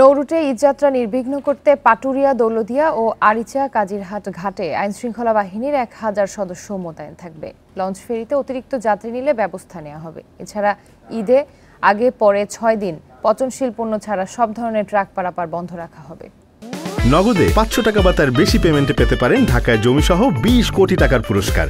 নৌরুটে ঈদযাত্রা নির্বিঘ্ন করতে পাটুরিয়া দৌলদিয়া ও আরিচা কাজিরহাট ঘাটে আইনশৃঙ্খলা বাহিনীর এক হাজার সদস্য মোতায়েন থাকবে লঞ্চ ফেরিতে অতিরিক্ত যাত্রী নিলে ব্যবস্থা নেওয়া হবে এছাড়া ঈদে আগে পরে ছয় দিন পচনশীল পণ্য ছাড়া সব ধরনের ট্রাক পারাপার বন্ধ রাখা হবে নগদে পাঁচশো টাকা বা তার বেশি পেমেন্টে পেতে পারেন ঢাকায় জমিসহ বিশ কোটি টাকার পুরস্কার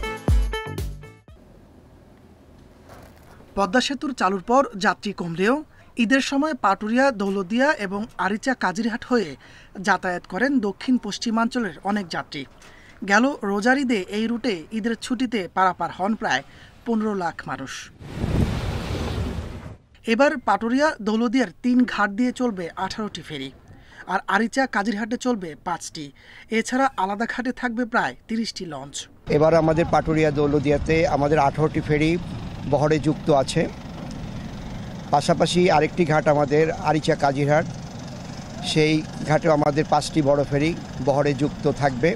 পদ্মা সেতুর চালুর পর যাত্রী কমলেও ঈদের সময় পাটুরিয়া দৌলদিয়া এবং আরিচা কাজিরহাট হয়ে যাতায়াত করেন দক্ষিণ পশ্চিমাঞ্চলের অনেক যাত্রী গেল রোজার ঈদে এই রুটে ঈদের ছুটিতে পারাপার হন প্রায় পনেরো লাখ মানুষ এবার পাটুরিয়া দৌলদিয়ার তিন ঘাট দিয়ে চলবে আঠারোটি ফেরি আর আরিচা কাজিরহাটে চলবে পাঁচটি এছাড়া আলাদা ঘাটে থাকবে প্রায় তিরিশটি লঞ্চ এবার আমাদের পাটুরিয়া দৌলদিয়াতে আমাদের আঠারোটি ফেরি বহরে যুক্ত আছে পাশাপাশি আরেকটি ঘাট আমাদের আরিচা কাজিরহাট সেই ঘাটে আমাদের পাঁচটি বড় ফেরি বহরে যুক্ত থাকবে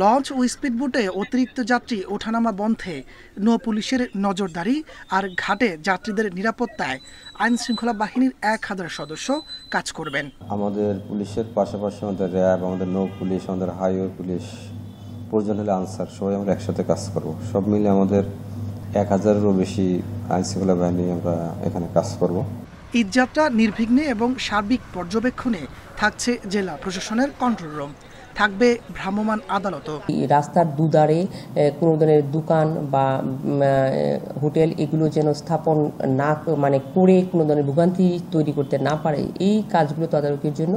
লঞ্চ ও স্পিডবোটে অতিরিক্ত যাত্রী ওঠানামা বন্ধে নৌ পুলিশের নজরদারি আর ঘাটে যাত্রীদের নিরাপত্তায় আইন শৃঙ্খলা বাহিনীর এক হাজার সদস্য কাজ করবেন আমাদের পুলিশের পাশাপাশি আমাদের র্যাব আমাদের নৌ পুলিশ আমাদের হাইওয়ে পুলিশ প্রয়োজন হলে আনসার সবাই আমরা একসাথে কাজ করব সব মিলে আমাদের এক হাজারেরও বেশি আইনশৃঙ্খলা বাহিনী আমরা এখানে কাজ করব ঈদযাত্রা নির্বিঘ্নে এবং সার্বিক পর্যবেক্ষণে থাকছে জেলা প্রশাসনের কন্ট্রোল রুম থাকবে ভ্রাম্যমাণ আদালতও রাস্তার দুদারে কোনো ধরনের দোকান বা হোটেল এগুলো যেন স্থাপন না মানে করে কোনো ধরনের ভোগান্তি তৈরি করতে না পারে এই কাজগুলো তদারকির জন্য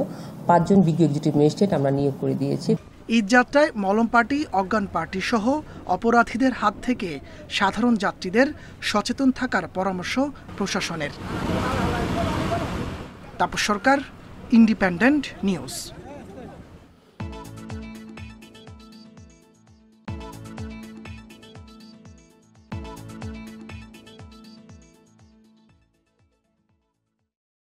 পাঁচজন বিজ্ঞ এক্সিকিউটিভ ম্যাজিস্ট্রেট আমরা নিয়োগ করে দিয়েছি ঈদযাত্রায় মলম পার্টি অজ্ঞান পার্টি সহ অপরাধীদের হাত থেকে সাধারণ যাত্রীদের সচেতন থাকার পরামর্শ প্রশাসনের তাপস সরকার ইন্ডিপেন্ডেন্ট নিউজ